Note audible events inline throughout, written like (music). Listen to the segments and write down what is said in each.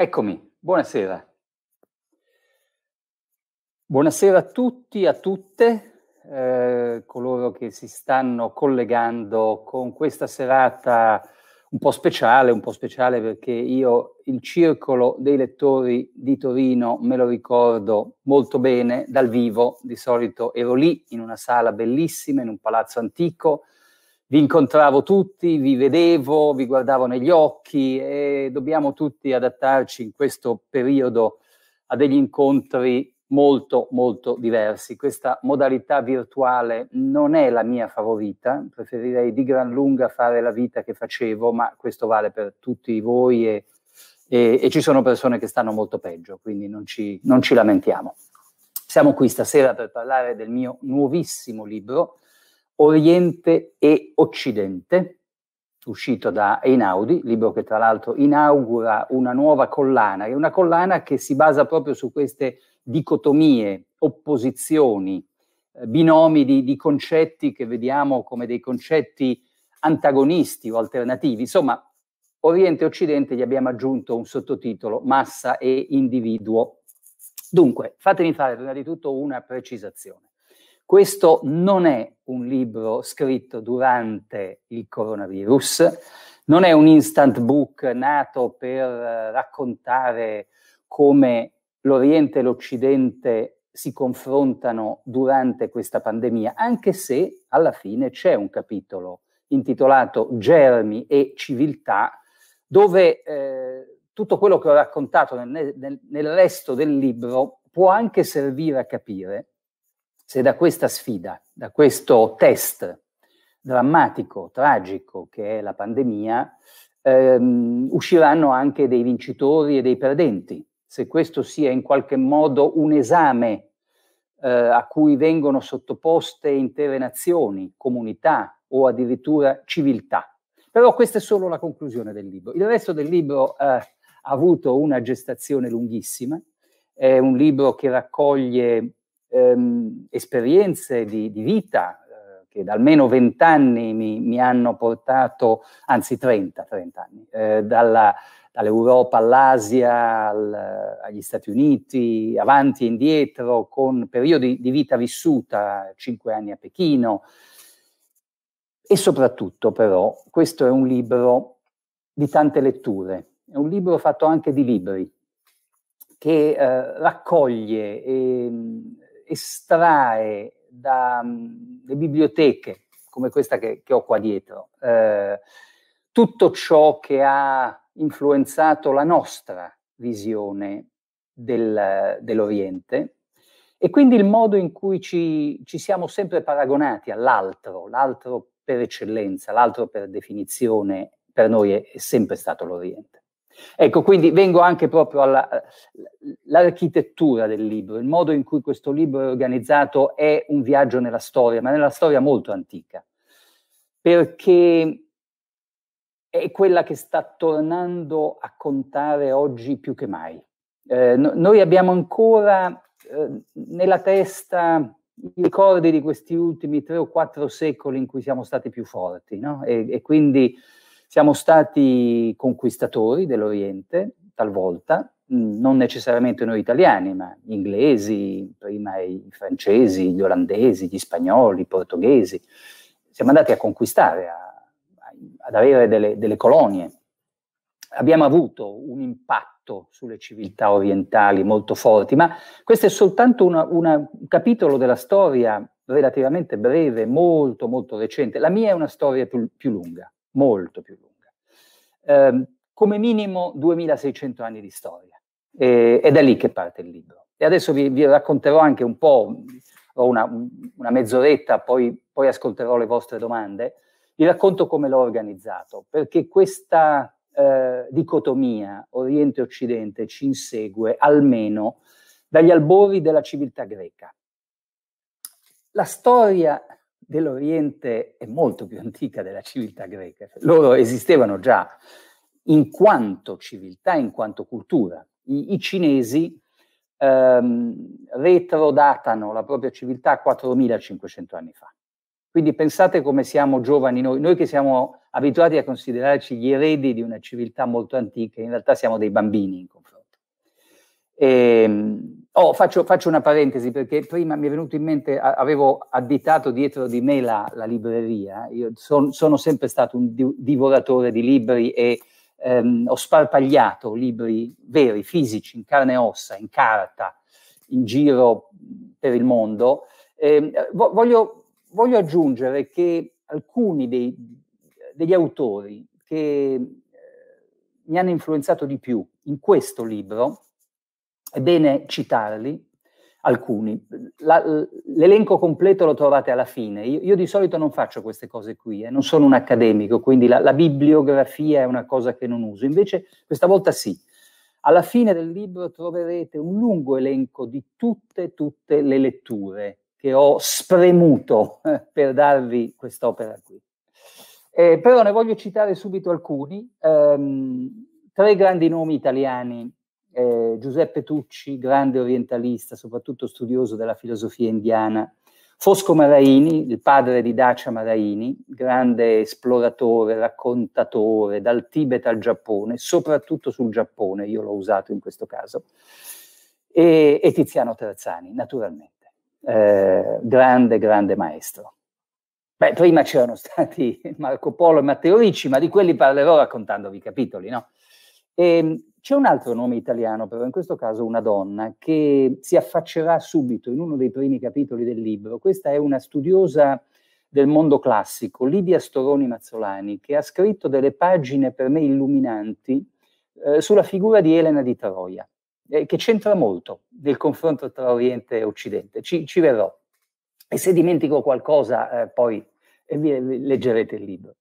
Eccomi, buonasera. Buonasera a tutti, a tutte, eh, coloro che si stanno collegando con questa serata un po' speciale, un po' speciale perché io il circolo dei lettori di Torino me lo ricordo molto bene dal vivo, di solito ero lì in una sala bellissima, in un palazzo antico, vi incontravo tutti, vi vedevo, vi guardavo negli occhi e dobbiamo tutti adattarci in questo periodo a degli incontri molto molto diversi. Questa modalità virtuale non è la mia favorita, preferirei di gran lunga fare la vita che facevo, ma questo vale per tutti voi e, e, e ci sono persone che stanno molto peggio, quindi non ci, non ci lamentiamo. Siamo qui stasera per parlare del mio nuovissimo libro, Oriente e Occidente, uscito da Einaudi, libro che tra l'altro inaugura una nuova collana, è una collana che si basa proprio su queste dicotomie, opposizioni, eh, binomi di, di concetti che vediamo come dei concetti antagonisti o alternativi. Insomma, Oriente e Occidente gli abbiamo aggiunto un sottotitolo, massa e individuo. Dunque, fatemi fare prima di tutto una precisazione. Questo non è un libro scritto durante il coronavirus, non è un instant book nato per eh, raccontare come l'Oriente e l'Occidente si confrontano durante questa pandemia, anche se alla fine c'è un capitolo intitolato Germi e civiltà, dove eh, tutto quello che ho raccontato nel, nel, nel resto del libro può anche servire a capire se da questa sfida, da questo test drammatico, tragico che è la pandemia, ehm, usciranno anche dei vincitori e dei perdenti, se questo sia in qualche modo un esame eh, a cui vengono sottoposte intere nazioni, comunità o addirittura civiltà. Però questa è solo la conclusione del libro. Il resto del libro eh, ha avuto una gestazione lunghissima, è un libro che raccoglie ehm, esperienze di, di vita eh, che da almeno 20 anni mi, mi hanno portato, anzi 30, 30 anni, eh, dalla, dall'Europa all'Asia, al, agli Stati Uniti, avanti e indietro, con periodi di vita vissuta, 5 anni a Pechino. E soprattutto però questo è un libro di tante letture, è un libro fatto anche di libri, che eh, raccoglie e, estrae dalle mm, biblioteche, come questa che, che ho qua dietro, eh, tutto ciò che ha influenzato la nostra visione del, dell'Oriente e quindi il modo in cui ci, ci siamo sempre paragonati all'altro, l'altro per eccellenza, l'altro per definizione, per noi è, è sempre stato l'Oriente. Ecco, quindi vengo anche proprio all'architettura del libro, il modo in cui questo libro è organizzato è un viaggio nella storia, ma nella storia molto antica, perché è quella che sta tornando a contare oggi più che mai. Eh, no, noi abbiamo ancora eh, nella testa i ricordi di questi ultimi tre o quattro secoli in cui siamo stati più forti, no? e, e quindi siamo stati conquistatori dell'Oriente, talvolta, mm, non necessariamente noi italiani, ma gli inglesi, prima i francesi, gli olandesi, gli spagnoli, i portoghesi. Siamo andati a conquistare, a, ad avere delle, delle colonie. Abbiamo avuto un impatto sulle civiltà orientali molto forti, ma questo è soltanto una, una, un capitolo della storia relativamente breve, molto molto recente. La mia è una storia più, più lunga molto più lunga. Eh, come minimo 2600 anni di storia. E, è lì che parte il libro. E adesso vi, vi racconterò anche un po', ho una, una mezz'oretta, poi, poi, ascolterò le vostre domande. Vi racconto come l'ho organizzato, perché questa eh, dicotomia Oriente-Occidente ci insegue almeno dagli albori della civiltà greca. La storia dell'Oriente è molto più (laughs) antica della civiltà greca. Loro esistevano già in quanto civiltà, in quanto cultura. I, i cinesi ehm, retrodatano la propria civiltà 4500 anni fa. Quindi pensate come siamo giovani noi, noi che siamo abituati a considerarci gli eredi di una civiltà molto antica, in realtà siamo dei bambini in confronto. E, ehm, Oh, faccio, faccio, una parentesi perché prima mi è venuto in mente, avevo additato dietro di me la, la libreria, io son, sono sempre stato un divoratore di libri e ehm, ho sparpagliato libri veri, fisici, in carne e ossa, in carta, in giro per il mondo. Eh, voglio, voglio, aggiungere che alcuni dei, degli autori che eh, mi hanno influenzato di più in questo libro, è bene citarli alcuni. La, l'elenco completo lo trovate alla fine. Io, io, di solito non faccio queste cose qui, eh. non sono un accademico, quindi la, la, bibliografia è una cosa che non uso. Invece questa volta sì. Alla fine del libro troverete un lungo elenco di tutte, tutte le letture che ho spremuto eh, per darvi quest'opera qui. Eh, però ne voglio citare subito alcuni. Um, tre grandi nomi italiani eh, Giuseppe Tucci, grande orientalista, soprattutto studioso della filosofia indiana, Fosco Maraini, il padre di Dacia Maraini, grande esploratore, raccontatore dal Tibet al Giappone, soprattutto sul Giappone, io l'ho usato in questo caso, e, e Tiziano Terzani, naturalmente, eh, grande, grande maestro. Beh, prima c'erano stati (laughs) Marco Polo e Matteo Ricci, ma di quelli parlerò raccontandovi i capitoli, no? E, ehm, c'è un altro nome italiano, però in questo caso una donna, che si affaccerà subito in uno dei primi capitoli del libro. Questa è una studiosa del mondo classico, Lidia Storoni Mazzolani, che ha scritto delle pagine per me illuminanti eh, sulla figura di Elena di Troia, eh, che c'entra molto nel confronto tra Oriente e Occidente. Ci, ci verrò. E se dimentico qualcosa, eh, poi eh, leggerete il libro.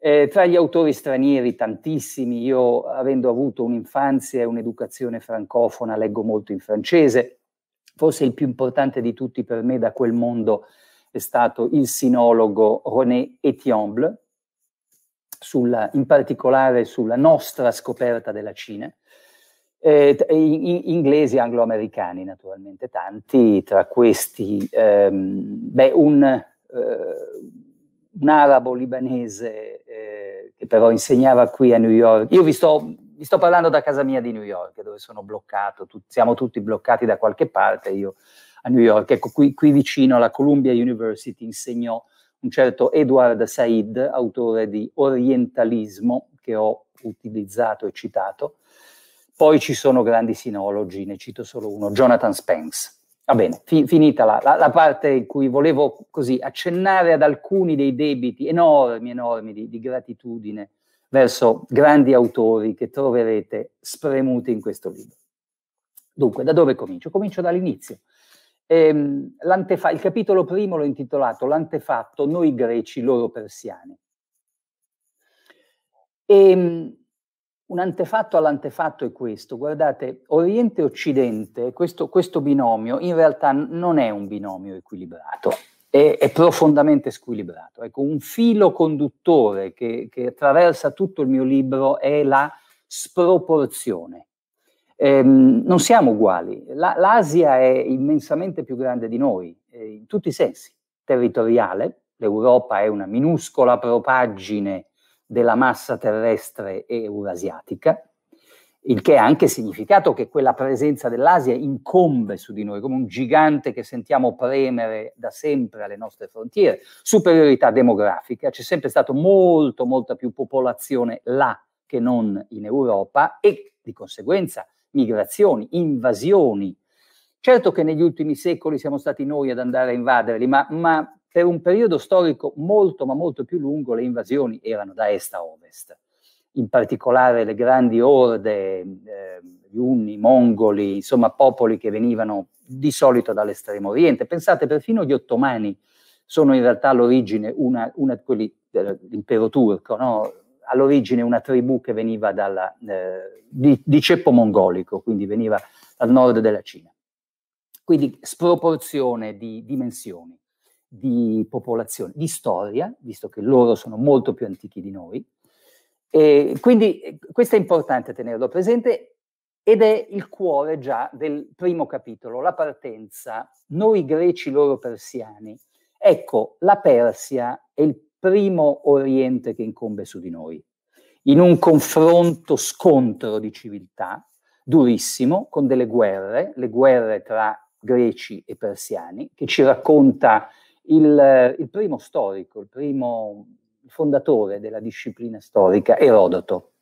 Eh, tra gli autori stranieri tantissimi, io avendo avuto un'infanzia e un'educazione francofona leggo molto in francese, forse il più importante di tutti per me da quel mondo è stato il sinologo René Etiamble, sulla, in particolare sulla nostra scoperta della Cina, eh, eh in, inglesi e americani naturalmente tanti, tra questi ehm, beh, un... Eh, un arabo libanese eh, che però insegnava qui a New York. Io vi sto, vi sto, parlando da casa mia di New York, dove sono bloccato, tu, siamo tutti bloccati da qualche parte, io a New York. Ecco, qui, qui vicino alla Columbia University insegnò un certo Edward Said, autore di Orientalismo, che ho utilizzato e citato. Poi ci sono grandi sinologi, ne cito solo uno, Jonathan Spence Va bene, fi- finita la, la, la, parte in cui volevo così accennare ad alcuni dei debiti enormi, enormi di, di gratitudine verso grandi autori che troverete spremuti in questo libro. Dunque, da dove comincio? Comincio dall'inizio. Ehm, il capitolo primo l'ho intitolato L'antefatto, noi greci, loro persiani. E, ehm, un antefatto all'antefatto è questo. Guardate, Oriente e Occidente, questo, questo binomio in realtà non è un binomio equilibrato, è, è profondamente squilibrato. Ecco, un filo conduttore che, che, attraversa tutto il mio libro è la sproporzione. Ehm, non siamo uguali, la, l'Asia è immensamente più grande di noi, eh, in tutti i sensi, territoriale, l'Europa è una minuscola propaggine della massa terrestre eurasiatica, il che ha anche significato che quella presenza dell'Asia incombe su di noi come un gigante che sentiamo premere da sempre alle nostre frontiere, superiorità demografica, c'è sempre stata molto, molta più popolazione là che non in Europa e di conseguenza migrazioni, invasioni. Certo che negli ultimi secoli siamo stati noi ad andare a invaderli, ma, ma per un periodo storico molto ma molto più lungo le invasioni erano da est a ovest, in particolare le grandi orde, eh, gli unni, i mongoli, insomma popoli che venivano di solito dall'estremo oriente. Pensate, perfino gli ottomani sono in realtà all'origine una, una quelli dell'impero turco, no? all'origine una tribù che veniva dalla, eh, di, di ceppo mongolico, quindi veniva dal nord della Cina. Quindi sproporzione di dimensioni di popolazione, di storia, visto che loro sono molto più antichi di noi. E quindi eh, questo è importante tenerlo presente ed è il cuore già del primo capitolo, la partenza, noi greci, loro persiani. Ecco, la Persia è il primo oriente che incombe su di noi, in un confronto scontro di civiltà durissimo, con delle guerre, le guerre tra greci e persiani, che ci racconta il, eh, il primo storico, il primo fondatore della disciplina storica, Erodoto.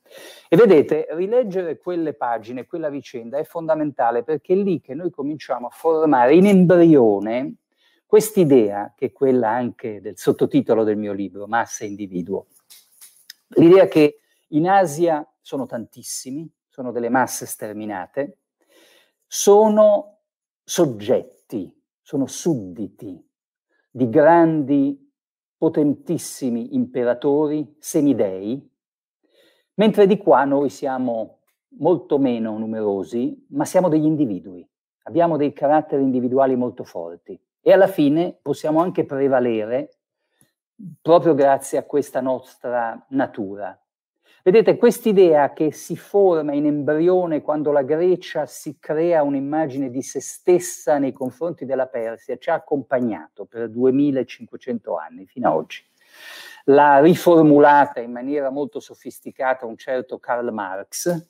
E vedete, rileggere quelle pagine, quella vicenda è fondamentale perché è lì che noi cominciamo a formare in embrione quest'idea, che è quella anche del sottotitolo del mio libro, Massa e Individuo. L'idea che in Asia sono tantissimi, sono delle masse sterminate, sono soggetti, sono sudditi, di grandi, potentissimi imperatori semidei, mentre di qua noi siamo molto meno numerosi, ma siamo degli individui, abbiamo dei caratteri individuali molto forti e alla fine possiamo anche prevalere proprio grazie a questa nostra natura. Vedete, quest'idea che si forma in embrione quando la Grecia si crea un'immagine di se stessa nei confronti della Persia ci ha accompagnato per 2500 anni, fino ad oggi. L'ha riformulata in maniera molto sofisticata un certo Karl Marx,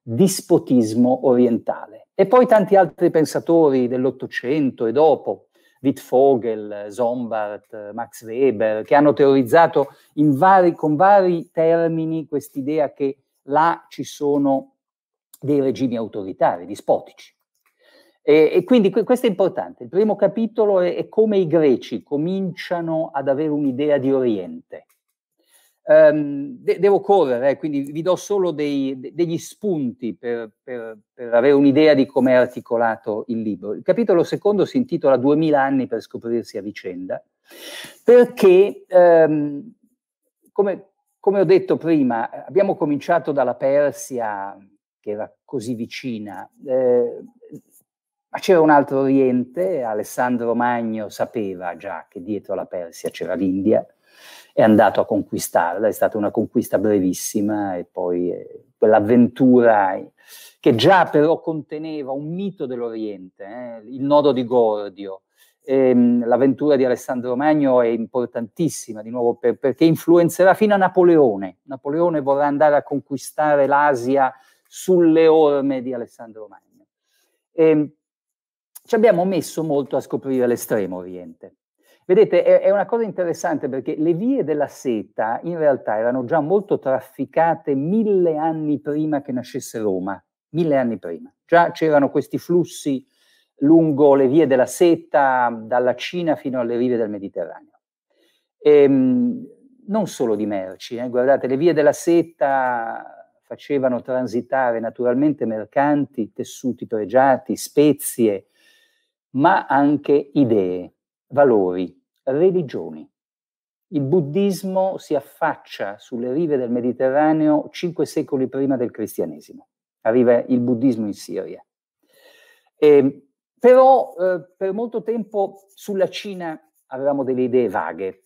dispotismo orientale. E poi tanti altri pensatori dell'Ottocento e dopo, Wittfogel, Sombart, Max Weber, che hanno teorizzato vari, con vari termini quest'idea che là ci sono dei regimi autoritari, dispotici. E, e quindi que- questo è importante. Il primo capitolo è, è come i greci cominciano ad avere un'idea di Oriente Um, de- devo correre, eh, quindi vi do solo dei, de- degli spunti per, per, per, avere un'idea di come è articolato il libro. Il capitolo secondo si intitola 2000 anni per scoprirsi a vicenda, perché, um, come, come ho detto prima, abbiamo cominciato dalla Persia, che era così vicina, eh, ma c'era un altro Oriente, Alessandro Magno sapeva già che dietro la Persia c'era l'India è andato a conquistarla, è stata una conquista brevissima e poi eh, quell'avventura che già però conteneva un mito dell'Oriente, eh, il nodo di Gordio. Ehm, l'avventura di Alessandro Magno è importantissima di nuovo per, perché influenzerà fino a Napoleone. Napoleone vorrà andare a conquistare l'Asia sulle orme di Alessandro Magno. E, ehm, ci abbiamo messo molto a scoprire l'estremo oriente. Vedete, è, è, una cosa interessante perché le vie della seta in realtà erano già molto trafficate mille anni prima che nascesse Roma, mille anni prima. Già c'erano questi flussi lungo le vie della seta, dalla Cina fino alle rive del Mediterraneo. E, ehm, non solo di merci, eh, guardate, le vie della seta facevano transitare naturalmente mercanti, tessuti pregiati, spezie, ma anche idee valori, religioni. Il buddismo si affaccia sulle rive del Mediterraneo cinque secoli prima del cristianesimo. Arriva il buddismo in Siria. E, ehm, però eh, per molto tempo sulla Cina avevamo delle idee vaghe,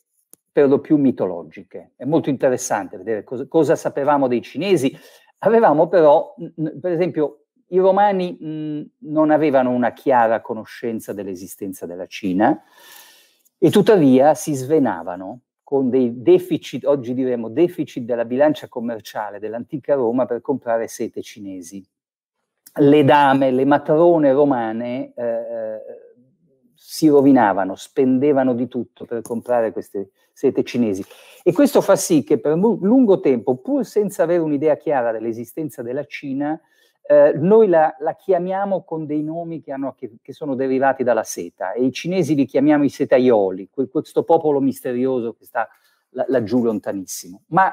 per lo più mitologiche. È molto interessante vedere cosa, cosa sapevamo dei cinesi. Avevamo però, mh, per esempio, i romani mh, non avevano una chiara conoscenza dell'esistenza della Cina e tuttavia si svenavano con dei deficit, oggi diremmo deficit della bilancia commerciale dell'antica Roma per comprare sete cinesi. Le dame, le matrone romane eh, eh, si rovinavano, spendevano di tutto per comprare queste sete cinesi. E questo fa sì che per lungo tempo, pur senza avere un'idea chiara dell'esistenza della Cina, eh, noi la, la, chiamiamo con dei nomi che, hanno, che, che, sono derivati dalla seta e i cinesi li chiamiamo i setaioli, quel, questo popolo misterioso che sta laggiù lontanissimo. Ma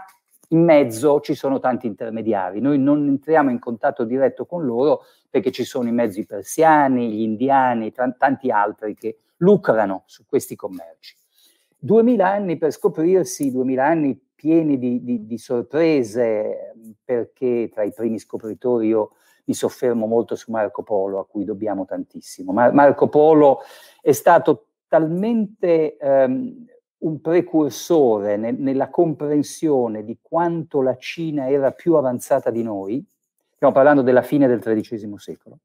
in mezzo ci sono tanti intermediari, noi non entriamo in contatto diretto con loro perché ci sono in mezzo i persiani, gli indiani, tanti altri che lucrano su questi commerci. Duemila anni per scoprirsi, duemila anni pieni di, di, di sorprese, perché tra i primi scopritori io mi soffermo molto su Marco Polo, a cui dobbiamo tantissimo. Mar- Marco Polo è stato talmente ehm, un precursore ne- nella comprensione di quanto la Cina era più avanzata di noi, stiamo parlando della fine del XIII secolo,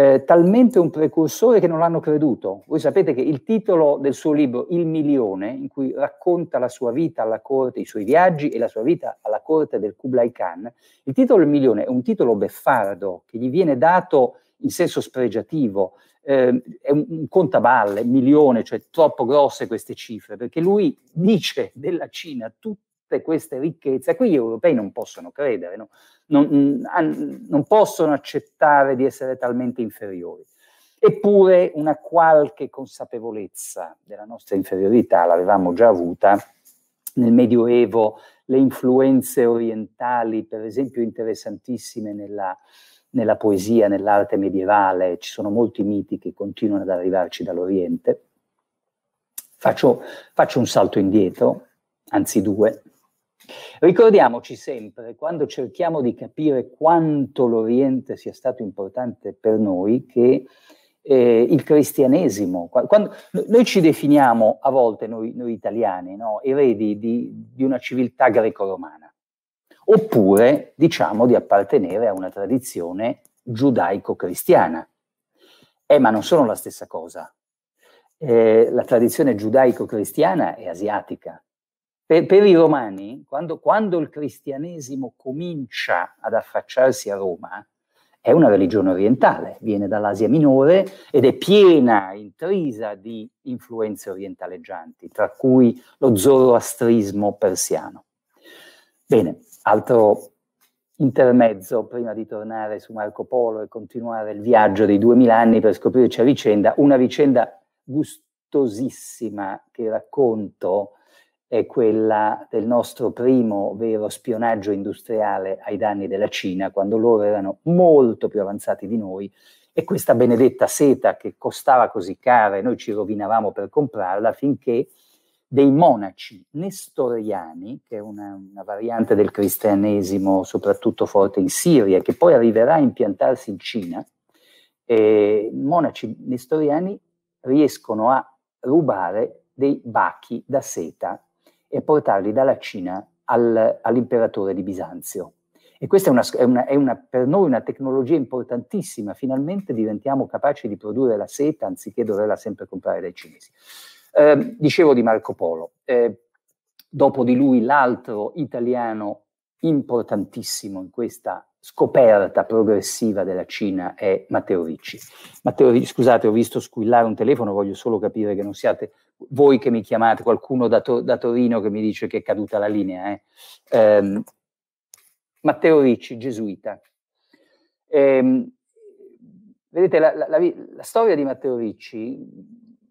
eh, talmente un precursore che non l'hanno creduto. Voi sapete che il titolo del suo libro, Il milione, in cui racconta la sua vita alla corte, i suoi viaggi e la sua vita alla corte del Kublai Khan, il titolo Il milione è un titolo beffardo che gli viene dato in senso spregiativo, eh, è un, un contaballe, milione, cioè troppo grosse queste cifre, perché lui dice della Cina tutto tutte queste ricchezze qui gli europei non possono credere, no? non, mm, non possono accettare di essere talmente inferiori. Eppure una qualche consapevolezza della nostra inferiorità l'avevamo già avuta nel Medioevo, le influenze orientali, per esempio, interessantissime nella, nella poesia, nell'arte medievale, ci sono molti miti che continuano ad arrivarci dall'Oriente. Faccio, faccio un salto indietro, anzi due, Ricordiamoci sempre, quando cerchiamo di capire quanto l'Oriente sia stato importante per noi, che eh, il cristianesimo, quando, noi ci definiamo a volte, noi, noi italiani, no? eredi di, di una civiltà greco-romana, oppure diciamo di appartenere a una tradizione giudaico-cristiana. Eh, ma non sono la stessa cosa. Eh, la tradizione giudaico-cristiana è asiatica, per, per i romani, quando, quando il cristianesimo comincia ad affacciarsi a Roma, è una religione orientale, viene dall'Asia Minore ed è piena, intrisa di influenze orientaleggianti, tra cui lo zoroastrismo persiano. Bene, altro intermezzo prima di tornare su Marco Polo e continuare il viaggio dei duemila anni per scoprirci a vicenda, una vicenda gustosissima che racconto è quella del nostro primo vero spionaggio industriale ai danni della Cina, quando loro erano molto più avanzati di noi e questa benedetta seta che costava così cara e noi ci rovinavamo per comprarla finché dei monaci nestoriani, che è una, una variante del cristianesimo soprattutto forte in Siria, che poi arriverà a impiantarsi in Cina, eh, monaci nestoriani riescono a rubare dei bachi da seta e portarli dalla Cina al, all'imperatore di Bisanzio. E questa è, una, è, una, è una, per noi una tecnologia importantissima, finalmente diventiamo capaci di produrre la seta anziché doverla sempre comprare dai cinesi. Eh, dicevo di Marco Polo, eh, dopo di lui l'altro italiano importantissimo in questa scoperta progressiva della Cina è Matteo Ricci. Matteo Ricci, scusate, ho visto squillare un telefono, voglio solo capire che non siate voi che mi chiamate, qualcuno da, to- da Torino che mi dice che è caduta la linea. Eh. Ehm, Matteo Ricci, gesuita. Ehm, vedete, la, la, la, la storia di Matteo Ricci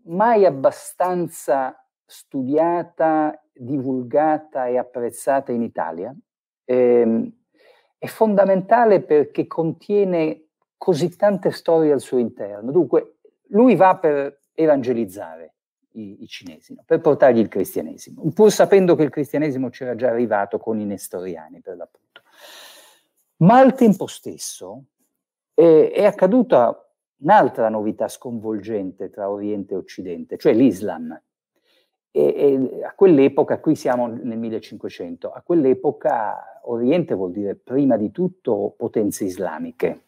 mai abbastanza studiata, divulgata e apprezzata in Italia. Eh, è fondamentale perché contiene così tante storie al suo interno. Dunque, lui va per evangelizzare i, i cinesi, no? per portargli il cristianesimo, pur sapendo che il cristianesimo c'era già arrivato con i nestoriani, per l'appunto. Ma al tempo stesso eh, è accaduta un'altra novità sconvolgente tra Oriente e Occidente, cioè l'Islam. E, e, a quell'epoca, qui siamo nel 1500, a quell'epoca Oriente vuol dire prima di tutto potenze islamiche,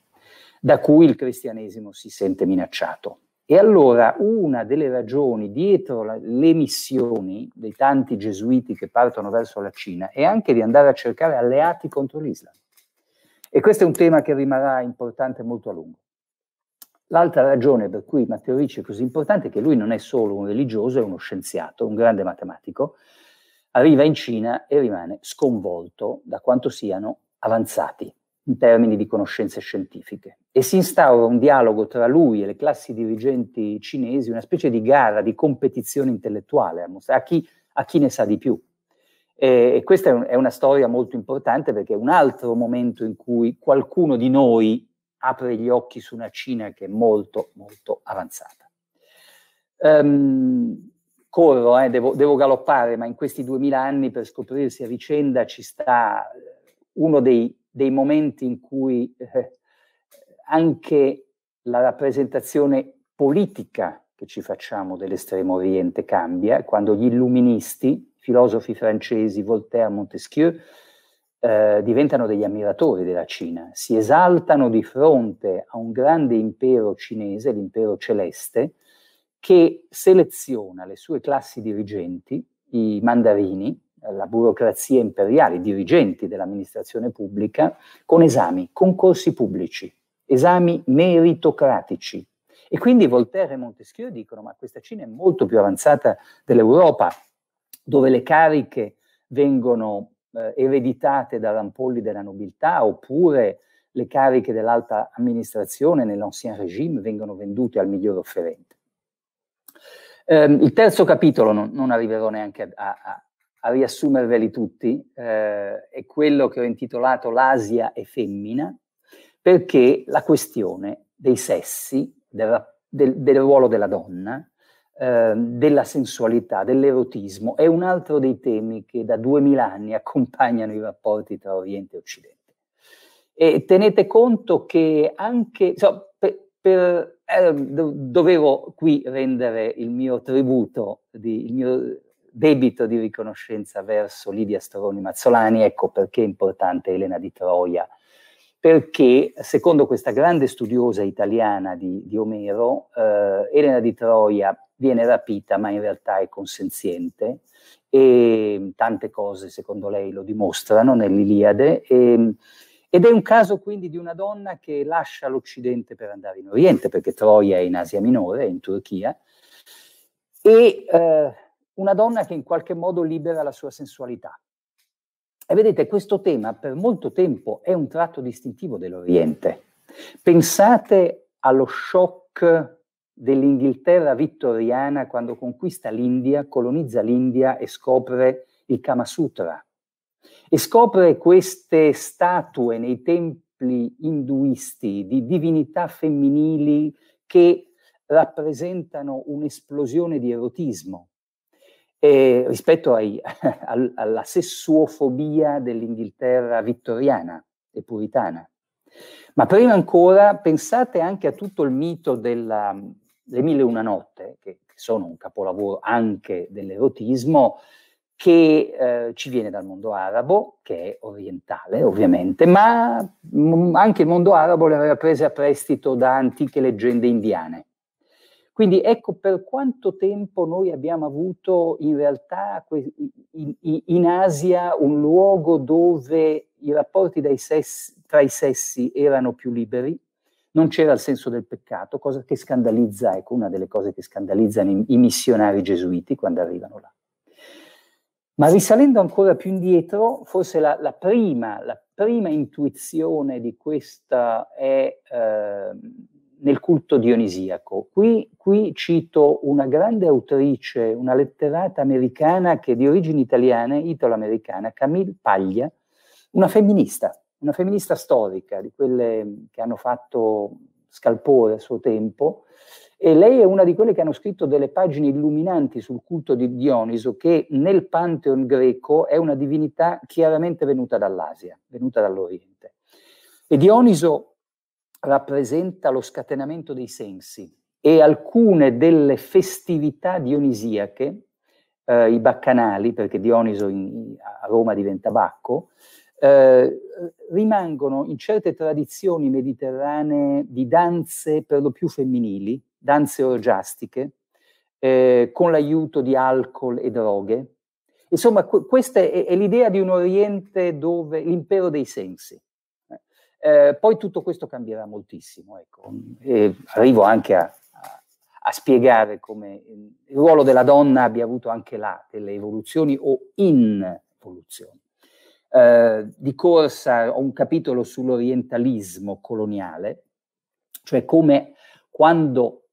da cui il cristianesimo si sente minacciato. E allora una delle ragioni dietro la, le missioni dei tanti gesuiti che partono verso la Cina è anche di andare a cercare alleati contro l'Islam. E questo è un tema che rimarrà importante molto a lungo. L'altra ragione per cui Matteo Ricci è così importante è che lui non è solo un religioso, è uno scienziato, un grande matematico. Arriva in Cina e rimane sconvolto da quanto siano avanzati in termini di conoscenze scientifiche. E si instaura un dialogo tra lui e le classi dirigenti cinesi, una specie di gara, di competizione intellettuale a, chi, a chi ne sa di più. E questa è, un, è una storia molto importante perché è un altro momento in cui qualcuno di noi apre gli occhi su una Cina che è molto, molto avanzata. Um, corro, eh, devo, devo, galoppare, ma in questi duemila anni per scoprirsi a vicenda ci sta eh, uno dei, dei momenti in cui eh, anche la rappresentazione politica che ci facciamo dell'estremo oriente cambia, quando gli illuministi, filosofi francesi, Voltaire, Montesquieu, eh, diventano degli ammiratori della Cina, si esaltano di fronte a un grande impero cinese, l'impero celeste, che seleziona le sue classi dirigenti, i mandarini, la burocrazia imperiale, i dirigenti dell'amministrazione pubblica, con esami, concorsi pubblici, esami meritocratici. E quindi Voltaire e Montesquieu dicono, ma questa Cina è molto più avanzata dell'Europa, dove le cariche vengono eh, ereditate da rampolli della nobiltà oppure le cariche dell'alta amministrazione nell'ancien regime vengono vendute al miglior offerente. Eh, il terzo capitolo, non, non arriverò neanche a, a, a riassumerveli tutti, eh, è quello che ho intitolato L'Asia e femmina, perché la questione dei sessi, del, del, del ruolo della donna, eh, della sensualità, dell'erotismo, è un altro dei temi che da duemila anni accompagnano i rapporti tra Oriente e Occidente. E tenete conto che anche, insomma, per, per, eh, dovevo qui rendere il mio tributo, di, il mio debito di riconoscenza verso Lidia Storoni Mazzolani, ecco perché è importante Elena di Troia, perché secondo questa grande studiosa italiana di, di Omero, eh, Elena di Troia viene rapita ma in realtà è consenziente e tante cose secondo lei lo dimostrano nell'Iliade e, ed è un caso quindi di una donna che lascia l'Occidente per andare in Oriente perché Troia è in Asia Minore, è in Turchia e eh, una donna che in qualche modo libera la sua sensualità. E vedete, questo tema per molto tempo è un tratto distintivo dell'Oriente. Pensate allo shock dell'Inghilterra vittoriana quando conquista l'India, colonizza l'India e scopre il Kama Sutra. E scopre queste statue nei templi induisti di divinità femminili che rappresentano un'esplosione di erotismo eh, rispetto ai, (laughs) alla sessuofobia dell'Inghilterra vittoriana e puritana. Ma prima ancora pensate anche a tutto il mito della, le Mille e una notte, che, che sono un capolavoro anche dell'erotismo, che eh, ci viene dal mondo arabo, che è orientale ovviamente, ma m- mm, anche il mondo arabo le aveva prese a prestito da antiche leggende indiane. Quindi ecco per quanto tempo noi abbiamo avuto in realtà que- in, in, Asia un luogo dove i rapporti sessi, tra i sessi erano più liberi, non c'era il senso del peccato, cosa che scandalizza, ecco una delle cose che scandalizzano i, i missionari gesuiti quando arrivano là. Ma risalendo ancora più indietro, forse la, la, prima, la prima, intuizione di questa è eh, nel culto dionisiaco. Qui, qui, cito una grande autrice, una letterata americana che è di origini italiane, italo-americana, Camille Paglia, una femminista, una femminista storica, di quelle che hanno fatto scalpore a suo tempo, e lei è una di quelle che hanno scritto delle pagine illuminanti sul culto di Dioniso, che nel Pantheon greco è una divinità chiaramente venuta dall'Asia, venuta dall'Oriente. E Dioniso rappresenta lo scatenamento dei sensi e alcune delle festività dionisiache, eh, i baccanali, perché Dioniso in, a Roma diventa Bacco, eh, rimangono in certe tradizioni mediterranee di danze per lo più femminili, danze orgiastiche, eh, con l'aiuto di alcol e droghe. Insomma, qu- questa è, è, l'idea di un Oriente dove l'impero dei sensi. Eh. eh, poi tutto questo cambierà moltissimo, ecco. E arrivo anche a, a, a spiegare come il ruolo della donna abbia avuto anche là delle evoluzioni o in evoluzioni. Eh, di corsa un capitolo sull'orientalismo coloniale, cioè come quando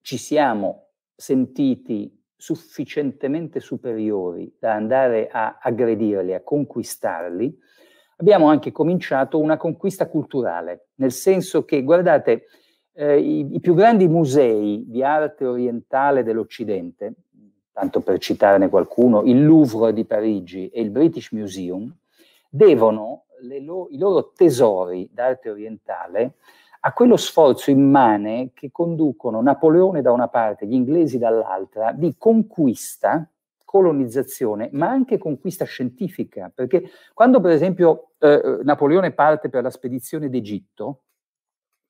ci siamo sentiti sufficientemente superiori da andare a aggredirli, a conquistarli, abbiamo anche cominciato una conquista culturale, nel senso che, guardate, eh, i, i più grandi musei di arte orientale dell'Occidente tanto per citarne qualcuno, il Louvre di Parigi e il British Museum, devono lo, i loro tesori d'arte orientale a quello sforzo immane che conducono Napoleone da una parte, gli inglesi dall'altra, di conquista, colonizzazione, ma anche conquista scientifica, perché quando per esempio eh, Napoleone parte per la spedizione d'Egitto,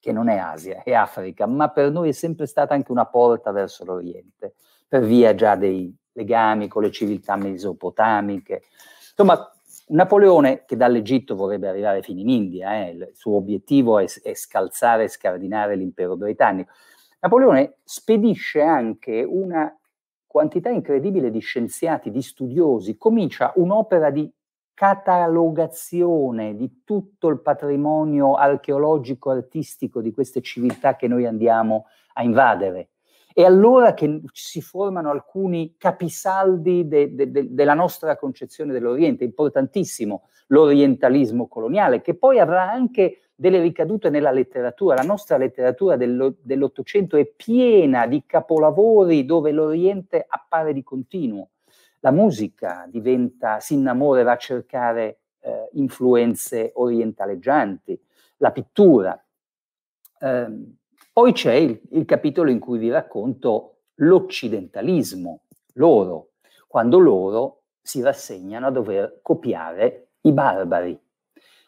che non è Asia, è Africa, ma per noi è sempre stata anche una porta verso l'Oriente, per via già dei legami con le civiltà mesopotamiche. Insomma, Napoleone, che dall'Egitto vorrebbe arrivare fino in India, eh, il suo obiettivo è, è scalzare e scardinare l'impero britannico. Napoleone spedisce anche una quantità incredibile di scienziati, di studiosi, comincia un'opera di catalogazione di tutto il patrimonio archeologico-artistico di queste civiltà che noi andiamo a invadere. È allora che si formano alcuni capisaldi de, de, de, della nostra concezione dell'Oriente, importantissimo l'orientalismo coloniale, che poi avrà anche delle ricadute nella letteratura. La nostra letteratura dello, dell'Ottocento è piena di capolavori dove l'Oriente appare di continuo la musica diventa, si innamora e va a cercare eh, influenze orientaleggianti, la pittura. Eh, poi c'è il, il capitolo in cui vi racconto l'occidentalismo, loro, quando loro si rassegnano a dover copiare i barbari.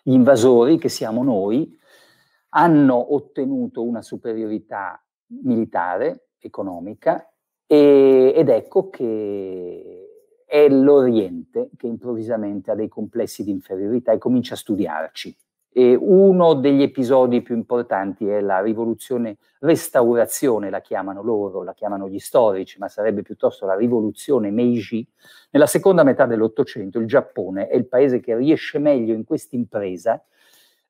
Gli invasori, che siamo noi, hanno ottenuto una superiorità militare, economica, e, ed ecco che è l'Oriente che improvvisamente ha dei complessi di inferiorità e comincia a studiarci. E uno degli episodi più importanti è la rivoluzione restaurazione, la chiamano loro, la chiamano gli storici, ma sarebbe piuttosto la rivoluzione Meiji. Nella seconda metà dell'Ottocento il Giappone è il paese che riesce meglio in questa impresa,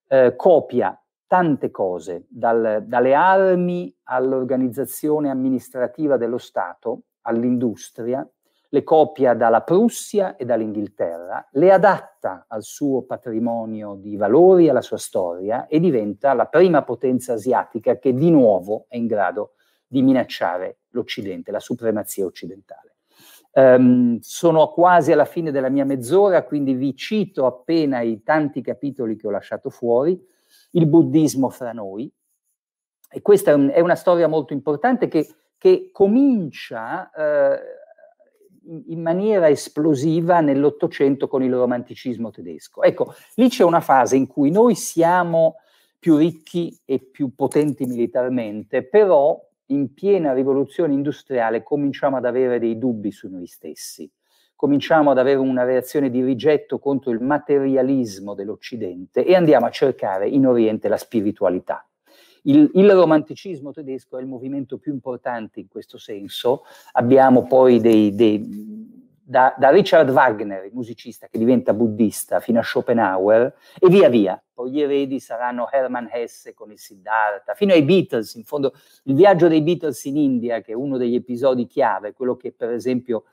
eh, copia tante cose, dal, dalle armi all'organizzazione amministrativa dello Stato, all'industria, le copia dalla Prussia e dall'Inghilterra, le adatta al suo patrimonio di valori, alla sua storia e diventa la prima potenza asiatica che di nuovo è in grado di minacciare l'Occidente, la supremazia occidentale. Um, sono quasi alla fine della mia mezz'ora, quindi vi cito appena i tanti capitoli che ho lasciato fuori, il buddismo fra noi. E questa è, un, è una storia molto importante che, che comincia eh, in maniera esplosiva nell'Ottocento con il romanticismo tedesco. Ecco, lì c'è una fase in cui noi siamo più ricchi e più potenti militarmente, però in piena rivoluzione industriale cominciamo ad avere dei dubbi su noi stessi, cominciamo ad avere una reazione di rigetto contro il materialismo dell'Occidente e andiamo a cercare in Oriente la spiritualità. Il, il, romanticismo tedesco è il movimento più importante in questo senso. Abbiamo poi dei, dei da, da, Richard Wagner, il musicista che diventa buddista, fino a Schopenhauer, e via via. Poi gli eredi saranno Hermann Hesse con il Siddhartha, fino ai Beatles, in fondo il viaggio dei Beatles in India, che è uno degli episodi chiave, quello che per esempio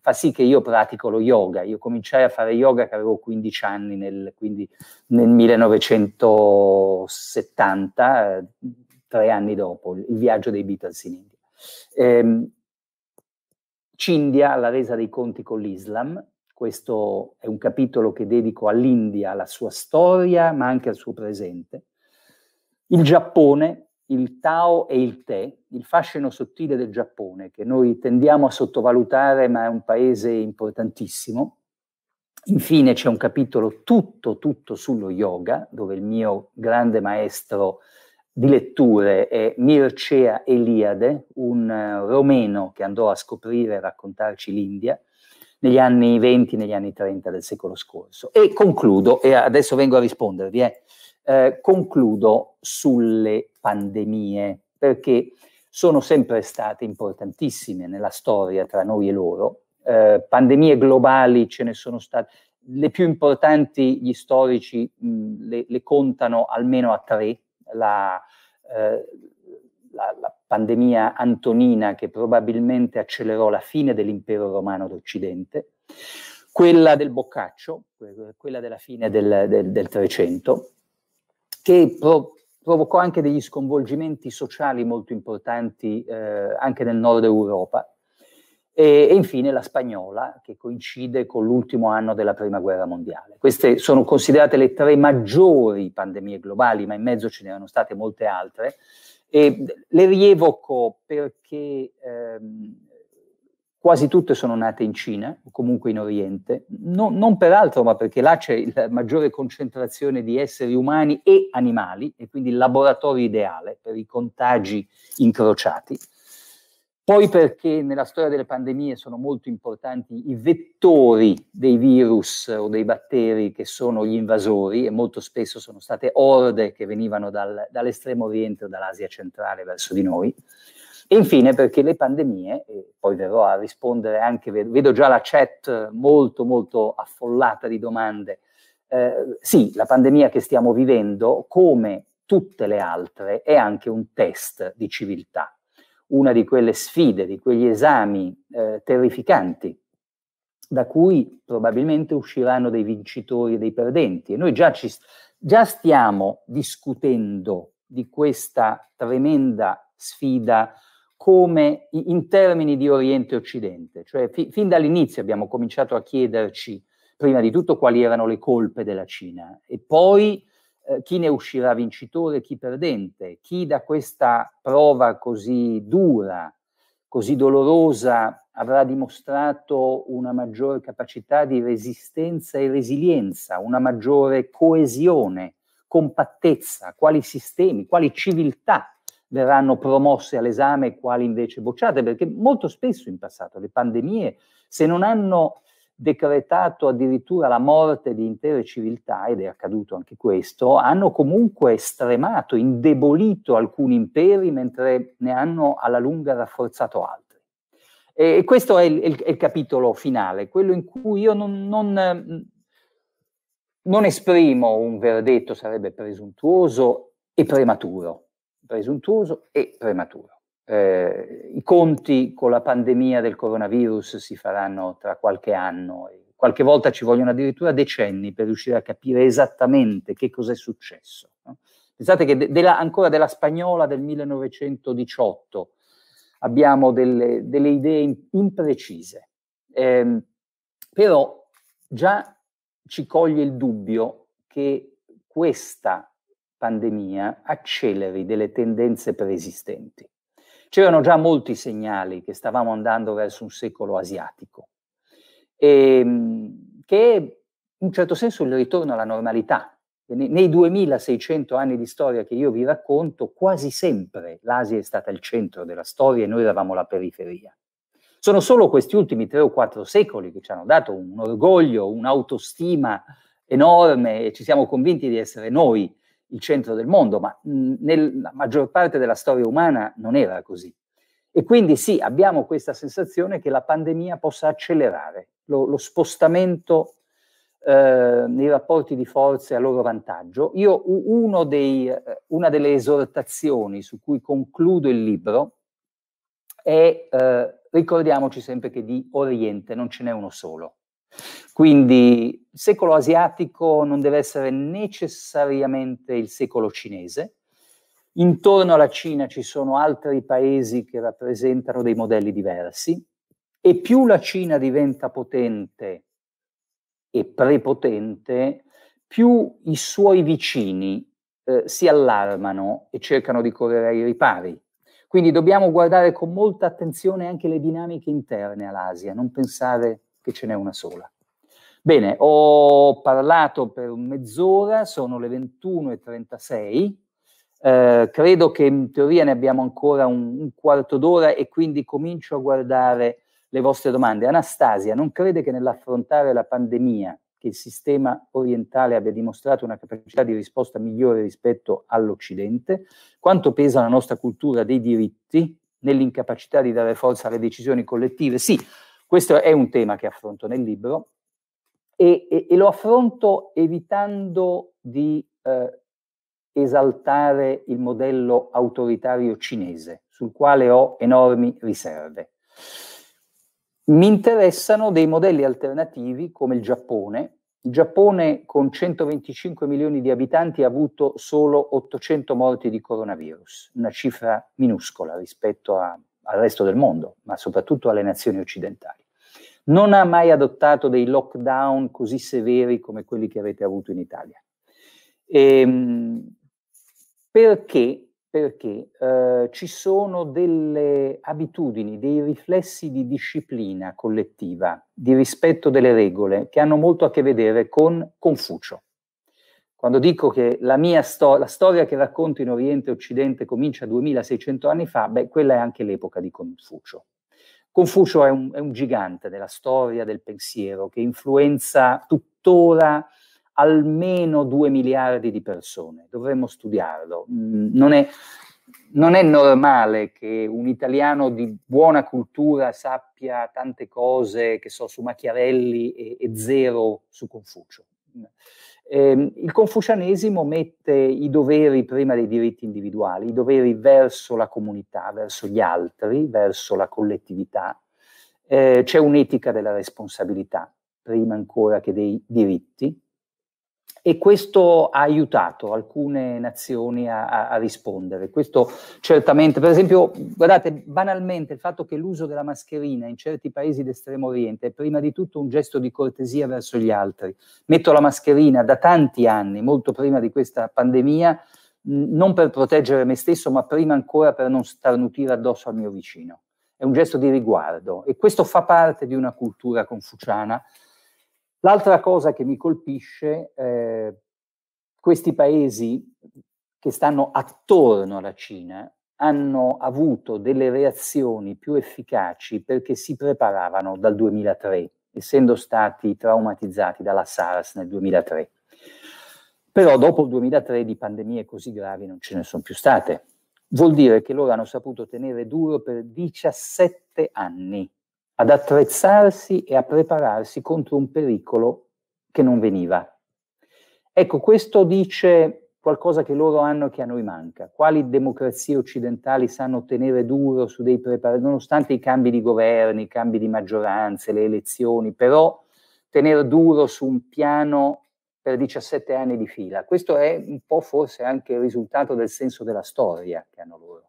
fa sì che io pratico lo yoga. Io cominciai a fare yoga che avevo 15 anni, nel, quindi nel 1970, tre anni dopo il viaggio dei Beatles in India. Ehm, Cindia, la resa dei conti con l'Islam, questo è un capitolo che dedico all'India, alla sua storia, ma anche al suo presente. Il Giappone, il Tao e il Te, il fascino sottile del Giappone, che noi tendiamo a sottovalutare, ma è un paese importantissimo. Infine c'è un capitolo tutto, tutto sullo yoga, dove il mio grande maestro di letture è Mircea Eliade, un eh, romeno che andò a scoprire e raccontarci l'India negli anni 20, negli anni 30 del secolo scorso. E concludo, e adesso vengo a rispondervi. Eh. Eh, concludo sulle pandemie, perché sono sempre state importantissime nella storia tra noi e loro. Eh, pandemie globali ce ne sono state, le più importanti gli storici mh, le, le, contano almeno a tre, la, eh, la, la, pandemia antonina che probabilmente accelerò la fine dell'impero romano d'Occidente, quella del Boccaccio, quella della fine del, Trecento, che pro- provocò anche degli sconvolgimenti sociali molto importanti eh, anche nel nord Europa. E, e, infine la spagnola, che coincide con l'ultimo anno della Prima Guerra Mondiale. Queste sono considerate le tre maggiori pandemie globali, ma in mezzo ce ne erano state molte altre. E le rievoco perché ehm, quasi tutte sono nate in Cina o comunque in Oriente, no, non peraltro ma perché là c'è la maggiore concentrazione di esseri umani e animali e quindi il laboratorio ideale per i contagi incrociati. Poi perché nella storia delle pandemie sono molto importanti i vettori dei virus o dei batteri che sono gli invasori e molto spesso sono state orde che venivano dal, dall'estremo oriente o dall'Asia centrale verso di noi. E infine perché le pandemie, e poi verrò a rispondere anche, vedo già la chat molto molto affollata di domande, eh, sì, la pandemia che stiamo vivendo, come tutte le altre, è anche un test di civiltà, una di quelle sfide, di quegli esami eh, terrificanti da cui probabilmente usciranno dei vincitori e dei perdenti. E noi già, ci, già stiamo discutendo di questa tremenda sfida come in termini di Oriente e Occidente. Cioè, fi, fin dall'inizio abbiamo cominciato a chiederci, prima di tutto, quali erano le colpe della Cina e poi eh, chi ne uscirà vincitore, e chi perdente, chi da questa prova così dura, così dolorosa, avrà dimostrato una maggiore capacità di resistenza e resilienza, una maggiore coesione, compattezza, quali sistemi, quali civiltà verranno promosse all'esame e quali invece bocciate, perché molto spesso in passato le pandemie, se non hanno decretato addirittura la morte di intere civiltà, ed è accaduto anche questo, hanno comunque stremato, indebolito alcuni imperi, mentre ne hanno alla lunga rafforzato altri. E questo è il, il, il capitolo finale, quello in cui io non, non, non esprimo un verdetto, sarebbe presuntuoso e prematuro presuntuoso e prematuro. Eh, I conti con la pandemia del coronavirus si faranno tra qualche anno, qualche volta ci vogliono addirittura decenni per riuscire a capire esattamente che cos'è successo. No? Pensate che de- della, ancora della spagnola del 1918 abbiamo delle, delle idee imprecise, eh, però già ci coglie il dubbio che questa pandemia acceleri delle tendenze preesistenti. C'erano già molti segnali che stavamo andando verso un secolo asiatico, e, ehm, che è in un certo senso il ritorno alla normalità. Nei 2600 anni di storia che io vi racconto, quasi sempre l'Asia è stata il centro della storia e noi eravamo la periferia. Sono solo questi ultimi tre o quattro secoli che ci hanno dato un orgoglio, un'autostima enorme e ci siamo convinti di essere noi il centro del mondo, ma nella maggior parte della storia umana non era così. E quindi sì, abbiamo questa sensazione che la pandemia possa accelerare lo, lo spostamento eh, nei rapporti di forze a loro vantaggio. Io dei, eh, una delle esortazioni su cui concludo il libro è eh, ricordiamoci sempre che di Oriente non ce n'è uno solo. Quindi il secolo asiatico non deve essere necessariamente il secolo cinese. Intorno alla Cina ci sono altri paesi che rappresentano dei modelli diversi e più la Cina diventa potente e prepotente, più i suoi vicini eh, si allarmano e cercano di correre ai ripari. Quindi dobbiamo guardare con molta attenzione anche le dinamiche interne all'Asia, non pensare che ce n'è una sola. Bene, ho parlato per mezz'ora, sono le 21.36, eh, credo che in teoria ne abbiamo ancora un, un quarto d'ora e quindi comincio a guardare le vostre domande. Anastasia, non crede che nell'affrontare la pandemia che il sistema orientale abbia dimostrato una capacità di risposta migliore rispetto all'Occidente? Quanto pesa la nostra cultura dei diritti nell'incapacità di dare forza alle decisioni collettive? Sì, questo è un tema che affronto nel libro e, e, e lo affronto evitando di eh, esaltare il modello autoritario cinese, sul quale ho enormi riserve. Mi interessano dei modelli alternativi come il Giappone. Il Giappone con 125 milioni di abitanti ha avuto solo 800 morti di coronavirus, una cifra minuscola rispetto a al resto del mondo, ma soprattutto alle nazioni occidentali. Non ha mai adottato dei lockdown così severi come quelli che avete avuto in Italia. E, ehm, perché perché eh, ci sono delle abitudini, dei riflessi di disciplina collettiva, di rispetto delle regole, che hanno molto a che vedere con Confucio. Quando dico che la, mia sto- la storia che racconto in Oriente e Occidente comincia 2600 anni fa, beh, quella è anche l'epoca di Confucio. Confucio è un, è un gigante della storia del pensiero che influenza tuttora almeno 2 miliardi di persone. Dovremmo studiarlo. Mm, non è, non è normale che un italiano di buona cultura sappia tante cose, che so, su Machiavelli e, e zero su Confucio. Eh, il confucianesimo mette i doveri prima dei diritti individuali, i doveri verso la comunità, verso gli altri, verso la collettività. Eh, c'è un'etica della responsabilità, prima ancora che dei diritti, e questo ha aiutato alcune nazioni a, a, rispondere. Questo certamente, per esempio, guardate, banalmente il fatto che l'uso della mascherina in certi paesi d'estremo oriente è prima di tutto un gesto di cortesia verso gli altri. Metto la mascherina da tanti anni, molto prima di questa pandemia, non per proteggere me stesso, ma prima ancora per non starnutire addosso al mio vicino. È un gesto di riguardo e questo fa parte di una cultura confuciana L'altra cosa che mi colpisce, eh, questi paesi che stanno attorno alla Cina hanno avuto delle reazioni più efficaci perché si preparavano dal 2003, essendo stati traumatizzati dalla SARS nel 2003. Però dopo il 2003 di pandemie così gravi non ce ne sono più state. Vuol dire che loro hanno saputo tenere duro per 17 anni ad attrezzarsi e a prepararsi contro un pericolo che non veniva. Ecco, questo dice qualcosa che loro hanno e che a noi manca. Quali democrazie occidentali sanno tenere duro su dei preparati, nonostante i cambi di governi, i cambi di maggioranze, le elezioni, però tenere duro su un piano per 17 anni di fila. Questo è un po' forse anche il risultato del senso della storia che hanno loro.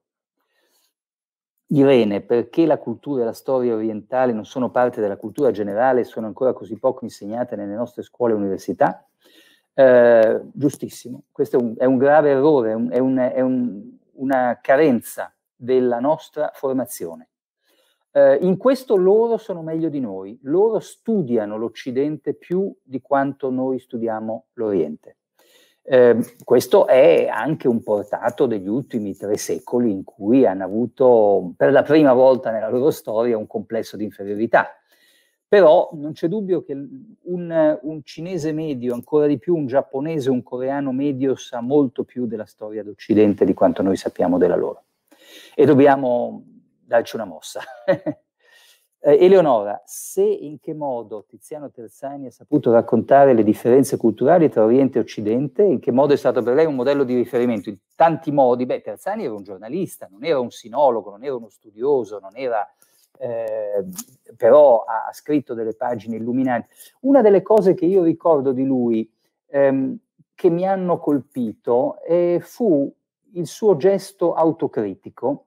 Irene, perché la cultura e la storia orientale non sono parte della cultura generale e sono ancora così poco insegnate nelle nostre scuole e università? Eh, giustissimo, questo è un, è un grave errore, un, è, un, una carenza della nostra formazione. Eh, in questo loro sono meglio di noi, loro studiano l'Occidente più di quanto noi studiamo l'Oriente. Ehm, questo è anche un portato degli ultimi tre secoli in cui hanno avuto per la prima volta nella loro storia un complesso di inferiorità. Però non c'è dubbio che un, un cinese medio, ancora di più un giapponese, un coreano medio sa molto più della storia d'Occidente di quanto noi sappiamo della loro. E dobbiamo darci una mossa. (laughs) Eh, Eleonora, se in che modo Tiziano Terzani ha saputo raccontare le differenze culturali tra Oriente e Occidente, in che modo è stato per lei un modello di riferimento? In tanti modi, beh, Terzani era un giornalista, non era un sinologo, non era uno studioso, non era, eh, però ha, scritto delle pagine illuminanti. Una delle cose che io ricordo di lui, ehm, che mi hanno colpito, eh, fu il suo gesto autocritico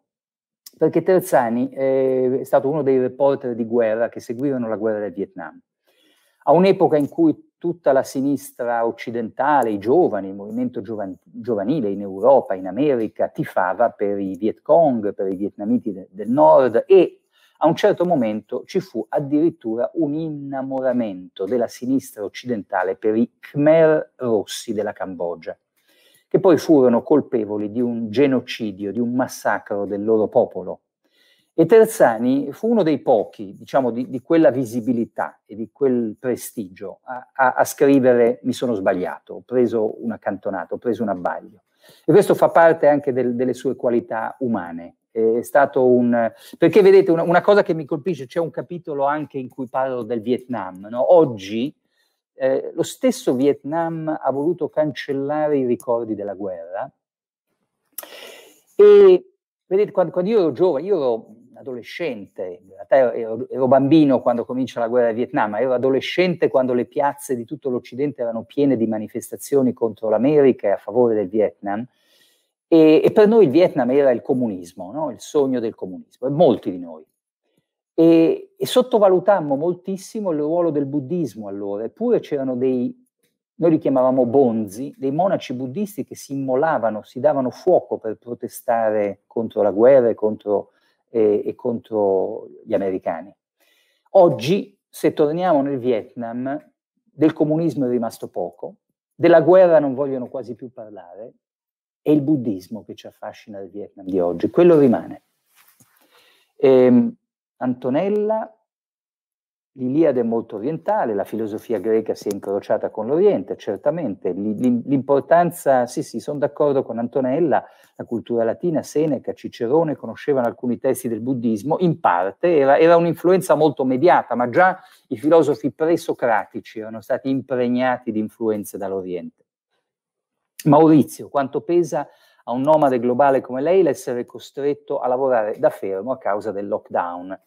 perché Terzani eh, è stato uno dei reporter di guerra che seguirono la guerra del Vietnam. A un'epoca in cui tutta la sinistra occidentale, i giovani, il movimento giovan- giovanile in Europa, in America, tifava per i Viet Cong, per i vietnamiti de- del nord e a un certo momento ci fu addirittura un innamoramento della sinistra occidentale per i Khmer rossi della Cambogia che poi furono colpevoli di un genocidio, di un massacro del loro popolo. E Terzani fu uno dei pochi, diciamo, di, di quella visibilità e di quel prestigio a, a, a, scrivere mi sono sbagliato, ho preso un accantonato, ho preso un abbaglio. E questo fa parte anche del, delle sue qualità umane. È stato un... Perché vedete, una, una cosa che mi colpisce, c'è un capitolo anche in cui parlo del Vietnam. No? Oggi, eh, lo stesso Vietnam ha voluto cancellare i ricordi della guerra e vedete, quando, quando io ero giovane, io ero adolescente, in realtà ero, ero, bambino quando comincia la guerra del Vietnam, ero adolescente quando le piazze di tutto l'Occidente erano piene di manifestazioni contro l'America e a favore del Vietnam. E, e per noi il Vietnam era il comunismo, no? il sogno del comunismo, e molti di noi. E, e, sottovalutammo moltissimo il ruolo del buddismo allora, eppure c'erano dei, noi li chiamavamo bonzi, dei monaci buddisti che si immolavano, si davano fuoco per protestare contro la guerra e contro, eh, e contro gli americani. Oggi, se torniamo nel Vietnam, del comunismo è rimasto poco, della guerra non vogliono quasi più parlare, è il buddismo che ci affascina del Vietnam di oggi, quello rimane. Ehm, Antonella, l'Iliade è molto orientale, la filosofia greca si è incrociata con l'Oriente, certamente, l'importanza, sì sì, sono d'accordo con Antonella, la cultura latina, Seneca, Cicerone conoscevano alcuni testi del buddismo, in parte era, era un'influenza molto mediata, ma già i filosofi presocratici erano stati impregnati di influenze dall'Oriente. Maurizio, quanto pesa a un nomade globale come lei l'essere costretto a lavorare da fermo a causa del lockdown.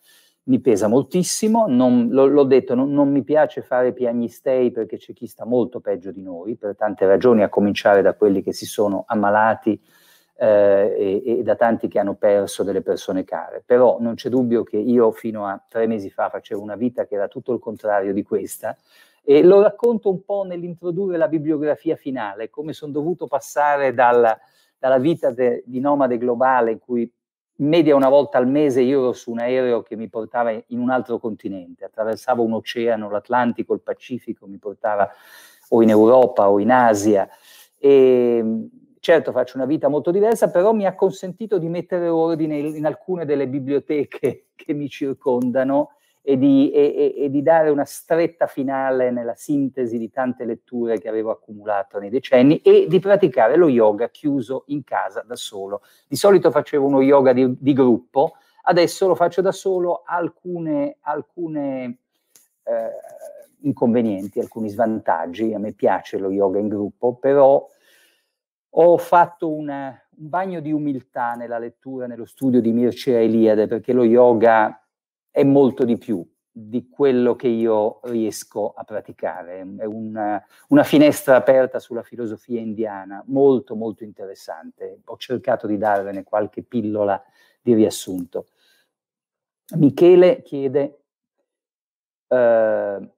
Mi pesa moltissimo, non, lo, l'ho detto, non, non, mi piace fare piagnistei perché c'è chi sta molto peggio di noi, per tante ragioni, a cominciare da quelli che si sono ammalati eh, e, e da tanti che hanno perso delle persone care. Però non c'è dubbio che io fino a tre mesi fa facevo una vita che era tutto il contrario di questa, e lo racconto un po' nell'introdurre la bibliografia finale, come sono dovuto passare dalla dalla vita de, di nomade globale in cui in media una volta al mese io ero su un aereo che mi portava in un altro continente, attraversavo un oceano, l'Atlantico, il Pacifico, mi portava o in Europa o in Asia. E, ehm, certo faccio una vita molto diversa, però mi ha consentito di mettere ordine in alcune delle biblioteche (laughs) che mi circondano e di, e, e di, dare una stretta finale nella sintesi di tante letture che avevo accumulato nei decenni e di praticare lo yoga chiuso in casa da solo. Di solito facevo uno yoga di, di gruppo, adesso lo faccio da solo, alcune, alcune eh, inconvenienti, alcuni svantaggi. A me piace lo yoga in gruppo, però ho fatto una, un bagno di umiltà nella lettura, nello studio di Mircea Eliade, perché lo yoga è molto di più di quello che io riesco a praticare. È una, una, finestra aperta sulla filosofia indiana, molto molto interessante. Ho cercato di darvene qualche pillola di riassunto. Michele chiede, eh,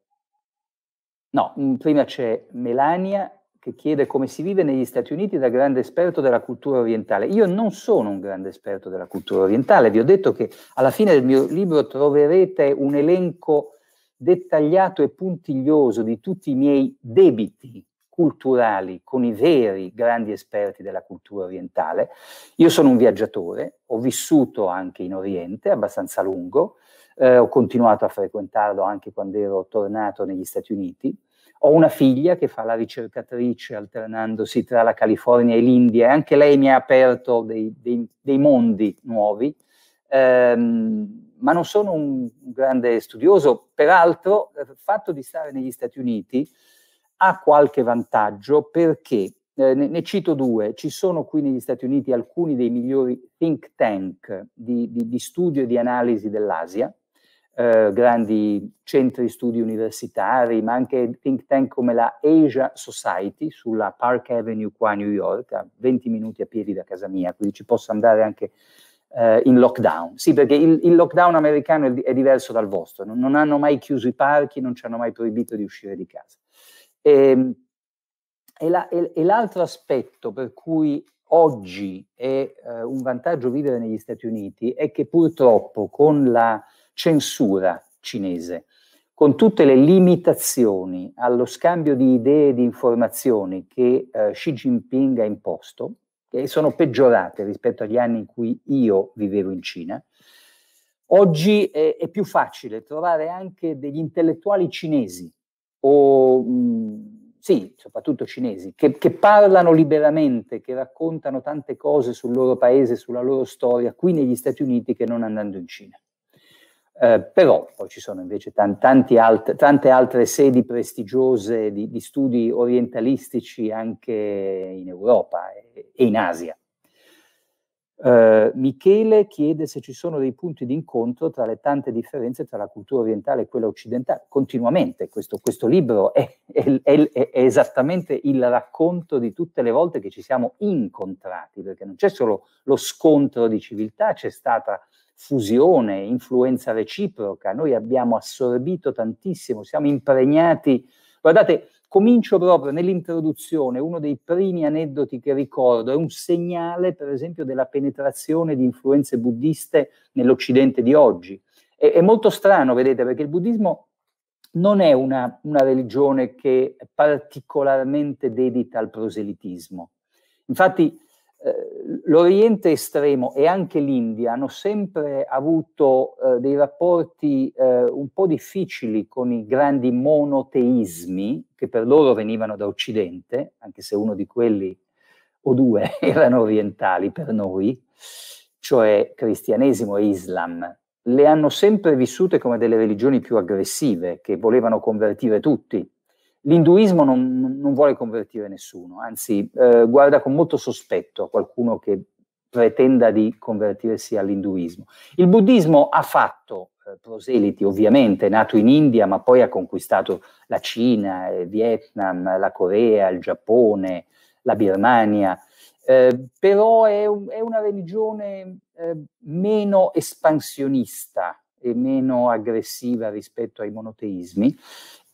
no, prima c'è Melania che chiede come si vive negli Stati Uniti da grande esperto della cultura orientale. Io non sono un grande esperto della cultura orientale, vi ho detto che alla fine del mio libro troverete un elenco dettagliato e puntiglioso di tutti i miei debiti culturali con i veri grandi esperti della cultura orientale. Io sono un viaggiatore, ho vissuto anche in Oriente abbastanza lungo, eh, ho continuato a frequentarlo anche quando ero tornato negli Stati Uniti ho una figlia che fa la ricercatrice alternandosi tra la California e l'India e anche lei mi ha aperto dei, dei, dei mondi nuovi, ehm, ma non sono un grande studioso. Peraltro, il eh, fatto di stare negli Stati Uniti ha qualche vantaggio perché, eh, ne, ne, cito due, ci sono qui negli Stati Uniti alcuni dei migliori think tank di, di, di studio e di analisi dell'Asia, eh, grandi centri studi universitari, ma anche think tank come la Asia Society sulla Park Avenue qua a New York, a 20 minuti a piedi da casa mia, quindi ci posso andare anche eh, in lockdown. Sì, perché il, il lockdown americano è, è, diverso dal vostro, non, non, hanno mai chiuso i parchi, non ci hanno mai proibito di uscire di casa. E, ehm, e, la, e, e l'altro aspetto per cui oggi è eh, un vantaggio vivere negli Stati Uniti è che purtroppo con la censura cinese, con tutte le limitazioni allo scambio di idee e di informazioni che eh, Xi Jinping ha imposto, che sono peggiorate rispetto agli anni in cui io vivevo in Cina. Oggi è, è più facile trovare anche degli intellettuali cinesi o mh, sì, soprattutto cinesi, che, che parlano liberamente, che raccontano tante cose sul loro paese, sulla loro storia, qui negli Stati Uniti che non andando in Cina. Eh, però poi ci sono invece tanti alt- tante altre sedi prestigiose di, di, studi orientalistici anche in Europa e, e in Asia. Eh, Michele chiede se ci sono dei punti di incontro tra le tante differenze tra la cultura orientale e quella occidentale. Continuamente, questo, questo libro è, è, è, è esattamente il racconto di tutte le volte che ci siamo incontrati, perché non c'è solo lo scontro di civiltà, c'è stata fusione, influenza reciproca, noi abbiamo assorbito tantissimo, siamo impregnati. Guardate, comincio proprio nell'introduzione, uno dei primi aneddoti che ricordo è un segnale, per esempio, della penetrazione di influenze buddiste nell'Occidente di oggi. È, è molto strano, vedete, perché il buddismo non è una, una religione che è particolarmente dedita al proselitismo. Infatti, eh, l'Oriente estremo e anche l'India hanno sempre avuto eh, dei rapporti eh, un po' difficili con i grandi monoteismi che per loro venivano da Occidente, anche se uno di quelli o due (laughs) erano orientali per noi, cioè cristianesimo e islam, le hanno sempre vissute come delle religioni più aggressive che volevano convertire tutti L'induismo non, non vuole convertire nessuno, anzi eh, guarda con molto sospetto a qualcuno che pretenda di convertirsi all'induismo. Il buddismo ha fatto eh, proseliti, ovviamente, nato in India, ma poi ha conquistato la Cina, il eh, Vietnam, la Corea, il Giappone, la Birmania, eh, però è, un, è, una religione eh, meno espansionista e meno aggressiva rispetto ai monoteismi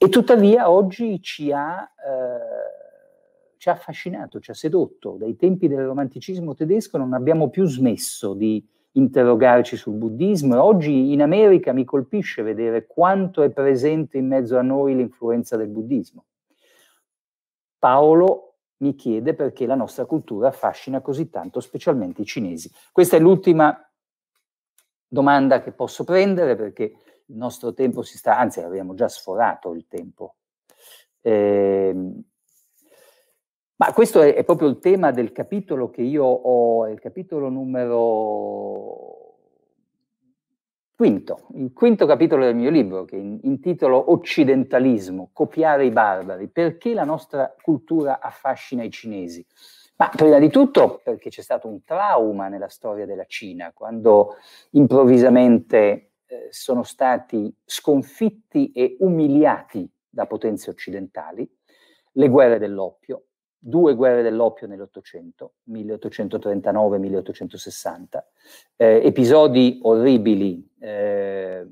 e tuttavia oggi ci ha, eh, ci ha affascinato, ci ha sedotto. Dai tempi del romanticismo tedesco non abbiamo più smesso di interrogarci sul buddismo oggi in America mi colpisce vedere quanto è presente in mezzo a noi l'influenza del buddismo. Paolo mi chiede perché la nostra cultura affascina così tanto, specialmente i cinesi. Questa è l'ultima domanda che posso prendere perché il nostro tempo si sta, anzi abbiamo già sforato il tempo. Eh, ma questo è, è, proprio il tema del capitolo che io ho, il capitolo numero quinto, il quinto capitolo del mio libro che intitolo Occidentalismo, copiare i barbari, perché la nostra cultura affascina i cinesi. Ma prima di tutto perché c'è stato un trauma nella storia della Cina, quando improvvisamente eh, sono stati sconfitti e umiliati da potenze occidentali, le guerre dell'oppio, due guerre dell'oppio nell'Ottocento, 1839-1860, eh, episodi orribili eh,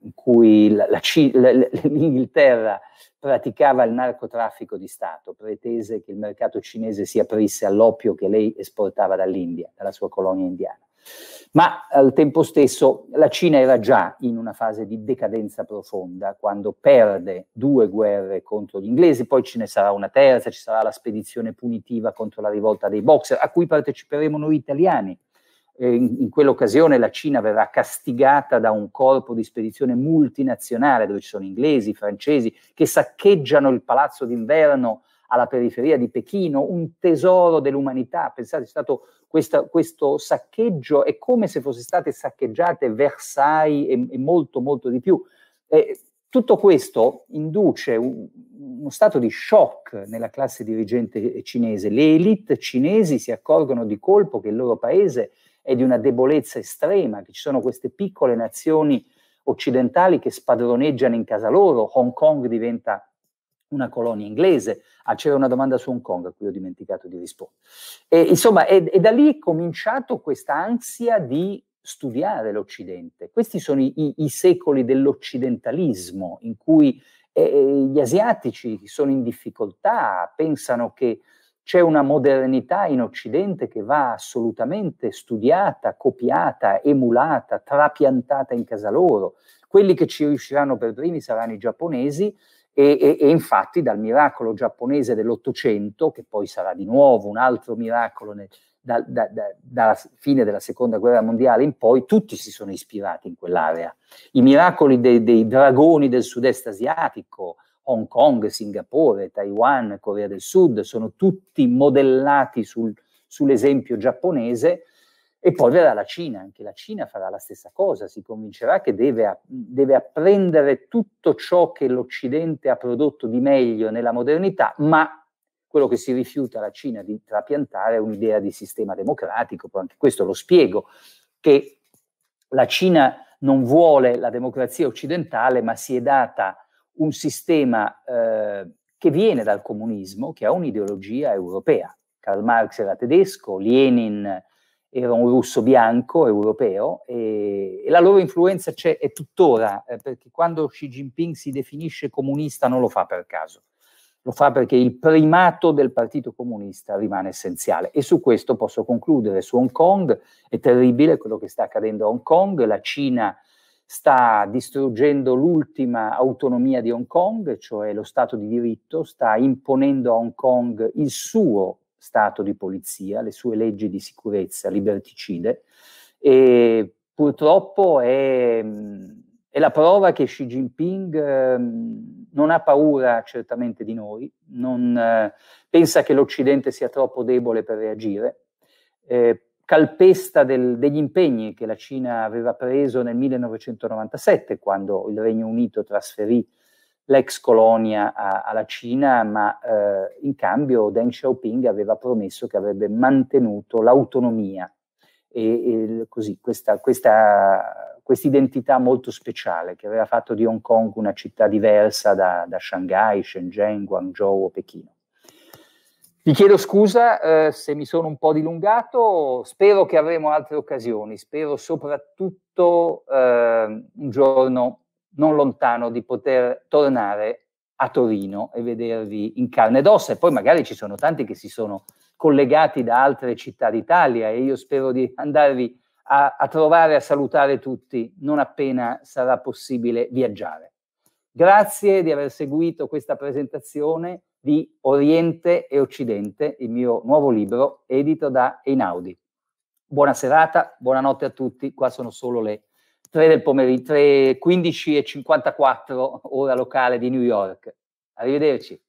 in cui la, la, la, l'Inghilterra praticava il narcotraffico di Stato, pretese che il mercato cinese si aprisse all'oppio che lei esportava dall'India, dalla sua colonia indiana. Ma al tempo stesso la Cina era già in una fase di decadenza profonda quando perde due guerre contro gli inglesi, poi ce ne sarà una terza, ci sarà la spedizione punitiva contro la rivolta dei boxer, a cui parteciperemo noi italiani. Eh, in, in quell'occasione la Cina verrà castigata da un corpo di spedizione multinazionale dove ci sono inglesi, francesi che saccheggiano il palazzo d'inverno alla periferia di Pechino, un tesoro dell'umanità. Pensate, c'è stato questa, questo saccheggio, è come se fosse state saccheggiate Versailles e, e molto, molto di più. Eh, tutto questo induce un, uno stato di shock nella classe dirigente cinese. Le elite cinesi si accorgono di colpo che il loro paese è di una debolezza estrema, che ci sono queste piccole nazioni occidentali che spadroneggiano in casa loro, Hong Kong diventa una colonia inglese. Ah, c'era una domanda su Hong Kong a cui ho dimenticato di rispondere. E, insomma, è, è da lì è cominciato questa ansia di studiare l'Occidente. Questi sono i, i, secoli dell'occidentalismo in cui eh, gli asiatici sono in difficoltà, pensano che c'è una modernità in Occidente che va assolutamente studiata, copiata, emulata, trapiantata in casa loro. Quelli che ci riusciranno per primi saranno i giapponesi, e, e, e, infatti dal miracolo giapponese dell'Ottocento, che poi sarà di nuovo un altro miracolo nel, da, da, da, dalla fine della seconda guerra mondiale in poi, tutti si sono ispirati in quell'area. I miracoli dei, dei dragoni del sud-est asiatico, Hong Kong, Singapore, Taiwan, Corea del Sud, sono tutti modellati sul, sull'esempio giapponese e poi verrà la Cina, anche la Cina farà la stessa cosa, si convincerà che deve, deve apprendere tutto ciò che l'Occidente ha prodotto di meglio nella modernità, ma quello che si rifiuta la Cina di trapiantare è un'idea di sistema democratico, anche questo lo spiego, che la Cina non vuole la democrazia occidentale, ma si è data un sistema eh, che viene dal comunismo, che ha un'ideologia europea. Karl Marx era tedesco, Lenin era un russo bianco europeo e, e la loro influenza c'è è tuttora, eh, perché quando Xi Jinping si definisce comunista non lo fa per caso, lo fa perché il primato del Partito Comunista rimane essenziale. E su questo posso concludere, su Hong Kong è terribile quello che sta accadendo a Hong Kong, la Cina sta distruggendo l'ultima autonomia di Hong Kong, cioè lo Stato di diritto, sta imponendo a Hong Kong il suo Stato di polizia, le sue leggi di sicurezza liberticide e purtroppo è, mm, è la prova che Xi Jinping eh, non ha paura certamente di noi, non eh, pensa che l'Occidente sia troppo debole per reagire, eh, calpesta del, degli impegni che la Cina aveva preso nel 1997 quando il Regno Unito trasferì l'ex colonia a, alla Cina, ma eh, in cambio Deng Xiaoping aveva promesso che avrebbe mantenuto l'autonomia e, e così questa, questa identità molto speciale che aveva fatto di Hong Kong una città diversa da, da Shanghai, Shenzhen, Guangzhou o Pechino. Vi chiedo scusa eh, se mi sono un po' dilungato, spero che avremo altre occasioni, spero soprattutto eh, un giorno non lontano di poter tornare a Torino e vedervi in carne ed ossa e poi magari ci sono tanti che si sono collegati da altre città d'Italia e io spero di andarvi a, a trovare, a salutare tutti non appena sarà possibile viaggiare. Grazie di aver seguito questa presentazione di Oriente e Occidente, il mio nuovo libro edito da Einaudi. Buona serata, buonanotte a tutti, qua sono solo le 3 del pomeriggio, 3, 15 e 54 ora locale di New York. Arrivederci.